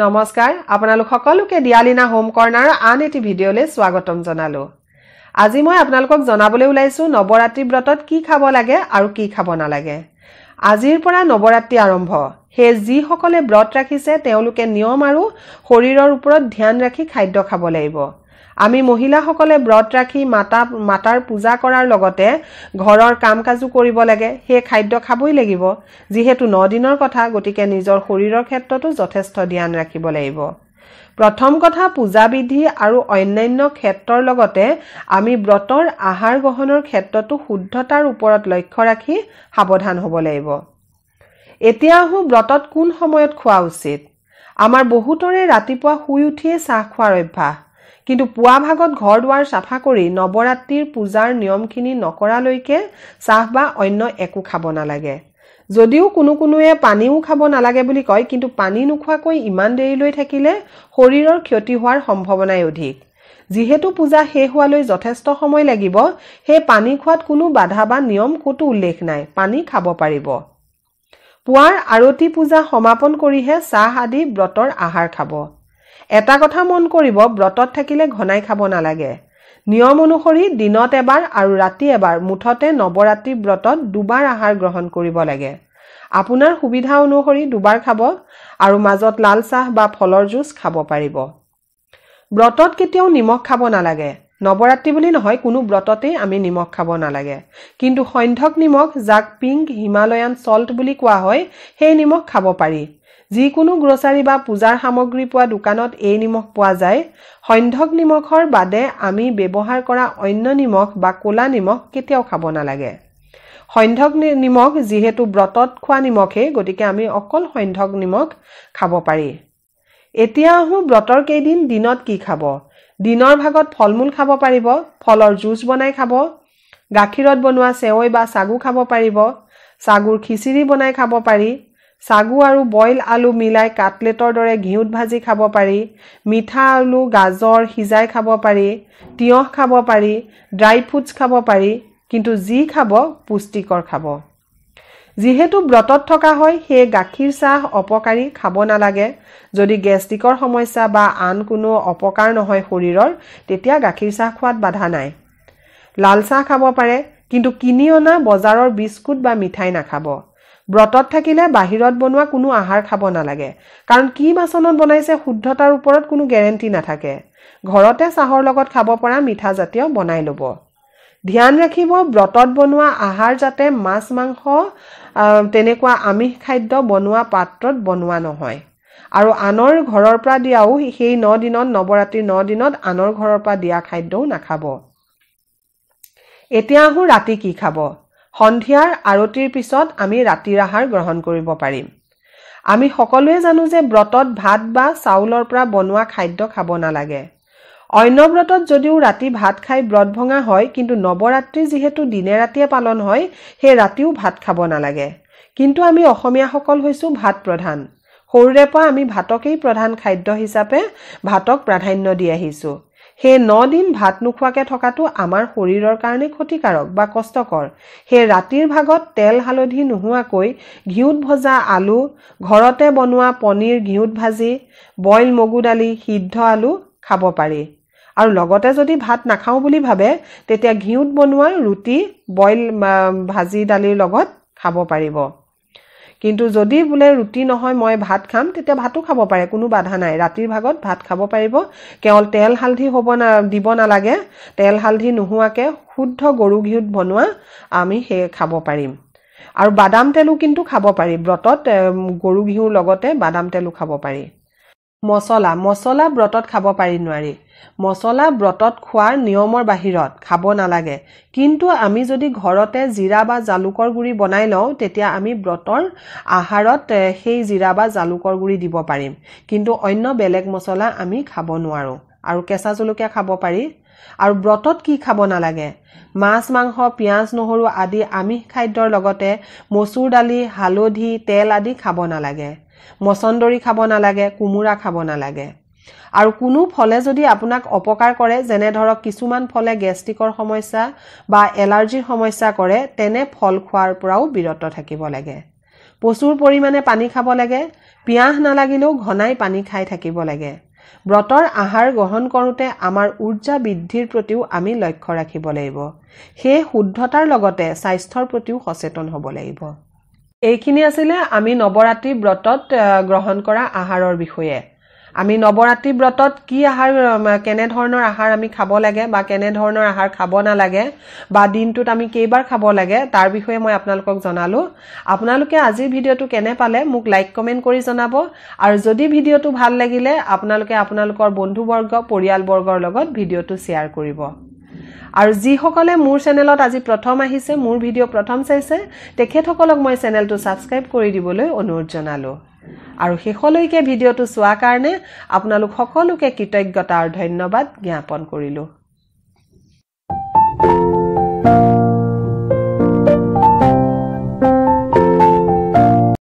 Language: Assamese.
নমস্কাৰ আপোনালোক সকলোকে দিয়ালিনা হোম কৰ্ণাৰৰ আন এটি ভিডিঅ'লৈ স্বাগতম জনালোঁ আজি মই আপোনালোকক জনাবলৈ ওলাইছোঁ নৱৰাত্ৰি ব্ৰতত কি খাব লাগে আৰু কি খাব নালাগে আজিৰ পৰা নৱৰাত্ৰি আৰম্ভ সেয়ে যিসকলে ব্ৰত ৰাখিছে তেওঁলোকে নিয়ম আৰু শৰীৰৰ ওপৰত ধ্যান ৰাখি খাদ্য খাব লাগিব আমি মহিলাসকলে ব্ৰত ৰাখি মাতা মাতাৰ পূজা কৰাৰ লগতে ঘৰৰ কাম কাজো কৰিব লাগে সেই খাদ্য খাবই লাগিব যিহেতু ন দিনৰ কথা গতিকে নিজৰ শৰীৰৰ ক্ষেত্ৰতো যথেষ্ট ধ্যান ৰাখিব লাগিব প্ৰথম কথা পূজা বিধি আৰু অন্যান্য ক্ষেত্ৰৰ লগতে আমি ব্ৰতৰ আহাৰ গ্ৰহণৰ ক্ষেত্ৰতো শুদ্ধতাৰ ওপৰত লক্ষ্য ৰাখি সাৱধান হ'ব লাগিব এতিয়া আহোঁ ব্ৰতত কোন সময়ত খোৱা উচিত আমাৰ বহুতৰে ৰাতিপুৱা শুই উঠিয়েই চাহ খোৱাৰ অভ্যাস কিন্তু পুৱা ভাগত ঘৰ দুৱাৰ চাফা কৰি নৱৰাত্ৰিৰ পূজাৰ নিয়মখিনি নকৰালৈকে চাহ বা অন্য একো খাব নালাগে যদিও কোনো কোনোৱে পানীও খাব নালাগে বুলি কয় কিন্তু পানী নোখোৱাকৈ ইমান দেৰিলৈ থাকিলে শৰীৰৰ ক্ষতি হোৱাৰ সম্ভাৱনাই অধিক যিহেতু পূজা শেষ হোৱালৈ যথেষ্ট সময় লাগিব সেই পানী খোৱাত কোনো বাধা বা নিয়ম ক'তো উল্লেখ নাই পানী খাব পাৰিব পুৱাৰ আৰতি পূজা সমাপন কৰিহে চাহ আদি ব্ৰতৰ আহাৰ খাব এটা কথা মন কৰিব ব্ৰতত থাকিলে ঘনাই খাব নালাগে নিয়ম অনুসৰি দিনত এবাৰ আৰু ৰাতি এবাৰ মুঠতে নৱৰাত্ৰি ব্ৰতত দুবাৰ আহাৰ গ্ৰহণ কৰিব লাগে আপোনাৰ সুবিধা অনুসৰি দুবাৰ খাব আৰু মাজত লালচাহ বা ফলৰ জুচ খাব পাৰিব ব্ৰতত কেতিয়াও নিমখ খাব নালাগে নৱৰাত্ৰি বুলি নহয় কোনো ব্ৰততেই আমি নিমখ খাব নালাগে কিন্তু সন্ধ্যক নিমখ যাক পিংক হিমালয়ান চল্ট বুলি কোৱা হয় সেই নিমখ খাব পাৰি যিকোনো গ্ৰচাৰী বা পূজাৰ সামগ্ৰী পোৱা দোকানত এই নিমখ পোৱা যায় সন্ধ্যক নিমখৰ বাদে আমি ব্যৱহাৰ কৰা অন্য নিমখ বা ক'লা নিমখ কেতিয়াও খাব নালাগে সন্ধ্যক নিমখ যিহেতু ব্ৰতত খোৱা নিমখেই গতিকে আমি অকল সন্ধ্যক নিমখ খাব পাৰি এতিয়া আহোঁ ব্ৰতৰ কেইদিন দিনত কি খাব দিনৰ ভাগত ফল মূল খাব পাৰিব ফলৰ জুচ বনাই খাব গাখীৰত বনোৱা চেৱৈ বা চাগু খাব পাৰিব চাগুৰ খিচিৰি বনাই খাব পাৰি চাগু আৰু বইল আলু মিলাই কাটলেটৰ দৰে ঘিউত ভাজি খাব পাৰি মিঠা আলু গাজৰ সিজাই খাব পাৰি তিয়ঁহ খাব পাৰি ড্ৰাই ফ্ৰুটছ খাব পাৰি কিন্তু যি খাব পুষ্টিকৰ খাব যিহেতু ব্ৰতত থকা হয় সেয়ে গাখীৰ চাহ অপকাৰী খাব নালাগে যদি গেষ্ট্ৰিকৰ সমস্যা বা আন কোনো অপকাৰ নহয় শৰীৰৰ তেতিয়া গাখীৰ চাহ খোৱাত বাধা নাই লাল চাহ খাব পাৰে কিন্তু কিনি অনা বজাৰৰ বিস্কুট বা মিঠাই নাখাব ব্ৰতত থাকিলে বাহিৰত বনোৱা কোনো আহাৰ খাব নালাগে কাৰণ কি বাচনত বনাইছে শুদ্ধতাৰ ওপৰত কোনো গেৰেণ্টি নাথাকে ঘৰতে চাহৰ লগত খাব পৰা মিঠাজাতীয় বনাই ল'ব ধ্যান ৰাখিব ব্ৰতত বনোৱা আহাৰ যাতে মাছ মাংস তেনেকুৱা আমিষ খাদ্য বনোৱা পাত্ৰত বনোৱা নহয় আৰু আনৰ ঘৰৰ পৰা দিয়াও সেই ন দিনত নৱৰাত্ৰিৰ ন দিনত আনৰ ঘৰৰ পৰা দিয়া খাদ্যও নাখাব এতিয়া আহোঁ ৰাতি কি খাব সন্ধিয়াৰ আৰতিৰ পিছত আমি ৰাতিৰ আহাৰ গ্ৰহণ কৰিব পাৰিম আমি সকলোৱে জানো যে ব্ৰতত ভাত বা চাউলৰ পৰা বনোৱা খাদ্য খাব নালাগে অন্য ব্ৰতত যদিও ৰাতি ভাত খাই ব্ৰত ভঙা হয় কিন্তু নৱৰাত্ৰি যিহেতু দিনে ৰাতিয়ে পালন হয় সেই ৰাতিও ভাত খাব নালাগে কিন্তু আমি অসমীয়াসকল হৈছোঁ ভাত প্ৰধান সৰুৰে পৰা আমি ভাতকেই প্ৰধান খাদ্য হিচাপে ভাতক প্ৰাধান্য দি আহিছোঁ সেই ন দিন ভাত নোখোৱাকৈ থকাটো আমাৰ শৰীৰৰ কাৰণে ক্ষতিকাৰক বা কষ্টকৰ সেই ৰাতিৰ ভাগত তেল হালধি নোহোৱাকৈ ঘিউত ভজা আলু ঘৰতে বনোৱা পনীৰ ঘিউত ভাজি বইল মগু দালি সিদ্ধ আলু খাব পাৰি আৰু লগতে যদি ভাত নাখাওঁ বুলি ভাবে তেতিয়া ঘিউত বনোৱা ৰুটি বইল ভাজি দালিৰ লগত খাব পাৰিব কিন্তু যদি বোলে ৰুটি নহয় মই ভাত খাম তেতিয়া ভাতো খাব পাৰে কোনো বাধা নাই ৰাতিৰ ভাগত ভাত খাব পাৰিব কেৱল তেল হালধি হ'ব না দিব নালাগে তেল হালধি নোহোৱাকৈ শুদ্ধ গৰু ঘিউত বনোৱা আমি সেই খাব পাৰিম আৰু বাদাম তেলো কিন্তু খাব পাৰি ব্ৰতত গৰু ঘিউৰ লগতে বাদাম তেলো খাব পাৰি মছলা মছলা ব্ৰতত খাব পাৰি নোৱাৰি মছলা ব্ৰতত খোৱাৰ নিয়মৰ বাহিৰত খাব নালাগে কিন্তু আমি যদি ঘৰতে জিৰা বা জালুকৰ গুড়ি বনাই লওঁ তেতিয়া আমি ব্ৰতৰ আহাৰত সেই জিৰা বা জালুকৰ গুড়ি দিব পাৰিম কিন্তু অন্য বেলেগ মছলা আমি খাব নোৱাৰোঁ আৰু কেঁচা জলকীয়া খাব পাৰি আৰু ব্ৰতত কি খাব নালাগে মাছ মাংস পিঁয়াজ নহৰু আদি আমিষ খাদ্যৰ লগতে মচুৰ দালি হালধি তেল আদি খাব নালাগে মচন্দৰী খাব নালাগে কোমোৰা খাব নালাগে আৰু কোনো ফলে যদি আপোনাক অপকাৰ কৰে যেনে ধৰক কিছুমান ফলে গেষ্ট্ৰিকৰ সমস্যা বা এলাৰ্জিৰ সমস্যা কৰে তেনে ফল খোৱাৰ পৰাও বিৰত থাকিব লাগে প্ৰচুৰ পৰিমাণে পানী খাব লাগে পিয়াহ নালাগিলেও ঘনাই পানী খাই থাকিব লাগে ব্ৰতৰ আহাৰ গ্ৰহণ কৰোঁতে আমাৰ ঊৰ্জা বৃদ্ধিৰ প্ৰতিও আমি লক্ষ্য ৰাখিব লাগিব সেয়ে শুদ্ধতাৰ লগতে স্বাস্থ্যৰ প্ৰতিও সচেতন হ'ব লাগিব এইখিনি আছিলে আমি নৱৰাত্ৰি ব্ৰতত গ্ৰহণ কৰা আহাৰৰ বিষয়ে আমি নৱৰাত্ৰি ব্ৰতত কি আহাৰ কেনেধৰণৰ আহাৰ আমি খাব লাগে বা কেনেধৰণৰ আহাৰ খাব নালাগে বা দিনটোত আমি কেইবাৰ খাব লাগে তাৰ বিষয়ে মই আপোনালোকক জনালোঁ আপোনালোকে আজিৰ ভিডিঅ'টো কেনে পালে মোক লাইক কমেণ্ট কৰি জনাব আৰু যদি ভিডিঅ'টো ভাল লাগিলে আপোনালোকে আপোনালোকৰ বন্ধুবৰ্গ পৰিয়ালবৰ্গৰ লগত ভিডিঅ'টো শ্বেয়াৰ কৰিব আৰু যিসকলে মোৰ চেনেলত আজি প্ৰথম আহিছে মোৰ ভিডিঅ' প্ৰথম চাইছে তেখেতসকলক মই চেনেলটো ছাবস্ক্ৰাইব কৰি দিবলৈ অনুৰোধ জনালোঁ আৰু শেষলৈকে ভিডিঅ'টো চোৱাৰ কাৰণে আপোনালোক সকলোকে কৃতজ্ঞতা আৰু ধন্যবাদ জ্ঞাপন কৰিলোঁ